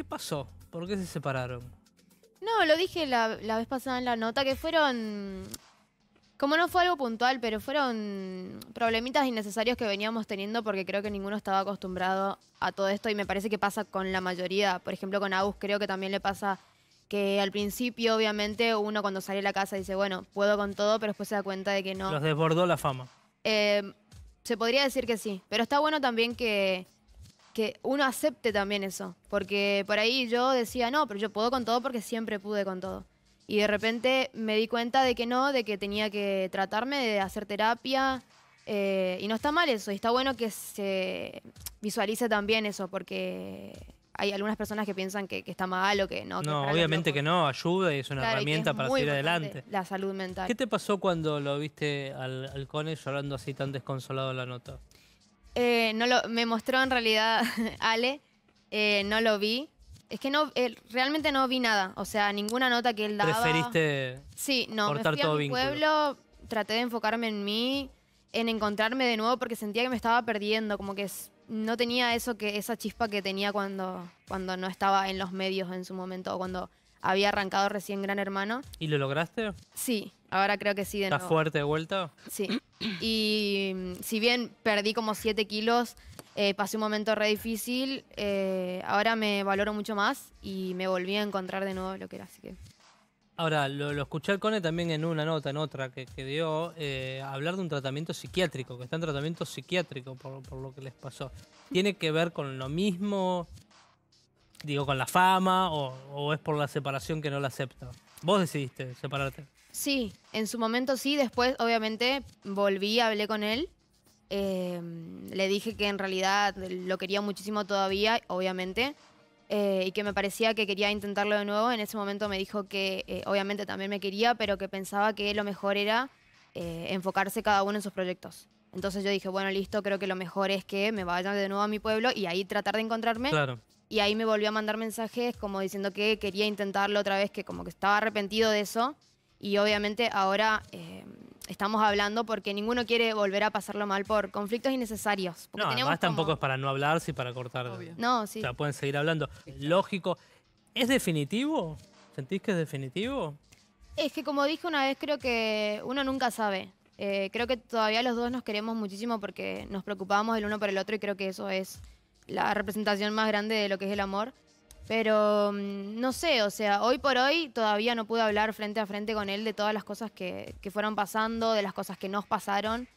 ¿Qué pasó? ¿Por qué se separaron? No, lo dije la, vez pasada en la nota, que fueron como no fue algo puntual, pero fueron problemitas innecesarios que veníamos teniendo porque creo que ninguno estaba acostumbrado a todo esto y me parece que pasa con la mayoría. Por ejemplo, con Agus creo que también le pasa que al principio, obviamente, uno cuando sale de la casa dice, bueno, puedo con todo, pero después se da cuenta de que no. Los desbordó la fama. Eh, se podría decir que sí, pero está bueno también que que uno acepte también eso. Porque por ahí yo decía, no, pero yo puedo con todo porque siempre pude con todo. Y de repente me di cuenta de que no, de que tenía que tratarme, de hacer terapia. Eh, y no está mal eso, y está bueno que se visualice también eso, porque hay algunas personas que piensan que, está mal o que no. No, obviamente que no, ayuda y es una herramienta para seguir adelante. La salud mental. ¿Qué te pasó cuando lo viste al, al Cone llorando así tan desconsolado la nota? Eh, no lo, me mostró en realidad Ale, eh, no lo vi. Es que no, eh, realmente no vi nada, o sea, ninguna nota que él daba. ¿Preferiste sí, no, me fui todo a mi pueblo, traté de enfocarme en mí, en encontrarme de nuevo porque sentía que me estaba perdiendo, como que no tenía eso que esa chispa que tenía cuando, cuando no estaba en los medios en su momento o cuando había arrancado recién Gran Hermano. ¿Y lo lograste? Sí, Ahora creo que sí de ¿Estás nuevo. fuerte de vuelta? Sí. Y mm, si bien perdí como 7 kilos, eh, pasé un momento re difícil, eh, ahora me valoro mucho más y me volví a encontrar de nuevo lo que era, así que... Ahora, lo, escuché al Cone también en una nota, en otra que, dio, eh, hablar de un tratamiento psiquiátrico, que está en tratamiento psiquiátrico por lo que les pasó. ¿Tiene que ver con lo mismo? Digo, con la fama o, es por la separación que no la acepta. Vos decidiste separarte. Sí, en su momento sí, después obviamente volví, hablé con él. Em, le dije que en realidad lo quería muchísimo todavía, obviamente, eh, y que me parecía que quería intentarlo de nuevo. En ese momento me dijo que eh, obviamente también me quería, pero que pensaba que lo mejor era eh, enfocarse cada uno en sus proyectos. Entonces yo dije, bueno, listo, creo que lo mejor es que me vayan de nuevo a mi pueblo y ahí tratar de encontrarme. Claro y ahí me volvió a mandar mensajes como diciendo que quería intentarlo otra vez, que como que estaba arrepentido de eso. Y obviamente ahora eh, estamos hablando porque ninguno quiere volver a pasarlo mal por conflictos innecesarios. No, además tampoco es para no hablar, sí para cortar. No, sí. O sea, pueden seguir hablando. Lógico. ¿Es definitivo? ¿Sentís que es definitivo? Es que como dije una vez, creo que uno nunca sabe. Eh, creo que todavía los dos nos queremos muchísimo porque nos preocupamos el uno por el otro y creo que eso es la representación más grande de lo que es el amor. Pero mm, no sé, o sea, hoy por hoy todavía no pude hablar frente a frente con él de todas las cosas que, fueron pasando, de las cosas que nos pasaron.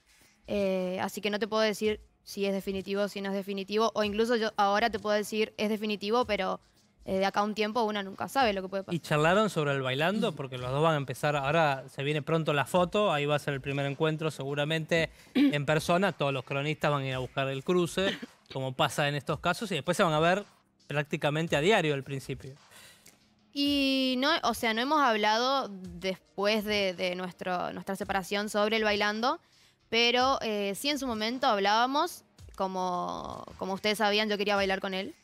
Eh, así que no te puedo decir si es definitivo, si no es definitivo. O incluso yo ahora te puedo decir es definitivo, pero eh, de acá a un tiempo una nunca sabe lo que puede pasar. ¿Y charlaron sobre el bailando? Porque los dos van a empezar, ahora se viene pronto la foto, ahí va a ser el primer encuentro seguramente en persona. Todos los cronistas van a ir a buscar el cruce como pasa en estos casos, y después se van a ver prácticamente a diario al principio. Y no, o sea, no hemos hablado después de, de nuestro, nuestra separación sobre el bailando, pero eh, sí en su momento hablábamos, como, como ustedes sabían, yo quería bailar con él.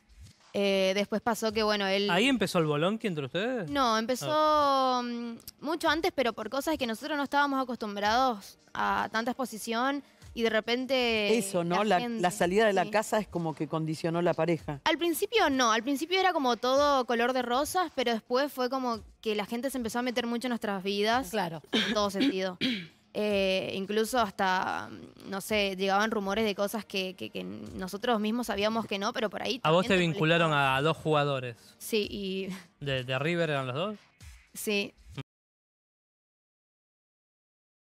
Eh, después pasó que, bueno, él... ¿Ahí empezó el bolonqui entre ustedes? No, empezó ah. mm, mucho antes, pero por cosas que nosotros no estábamos acostumbrados a tanta exposición y de repente... Eso, ¿no? La, salida de la casa es como que condicionó la pareja. Al principio no, al principio era como todo color de rosas, pero después fue como que la gente se empezó a meter mucho en nuestras vidas. Claro. En todo sentido. Eh, incluso hasta, no sé, llegaban rumores de cosas que, nosotros mismos sabíamos que no, pero por ahí... ¿A vos te vincularon a dos jugadores? Sí, y... ¿De River eran los dos? Sí,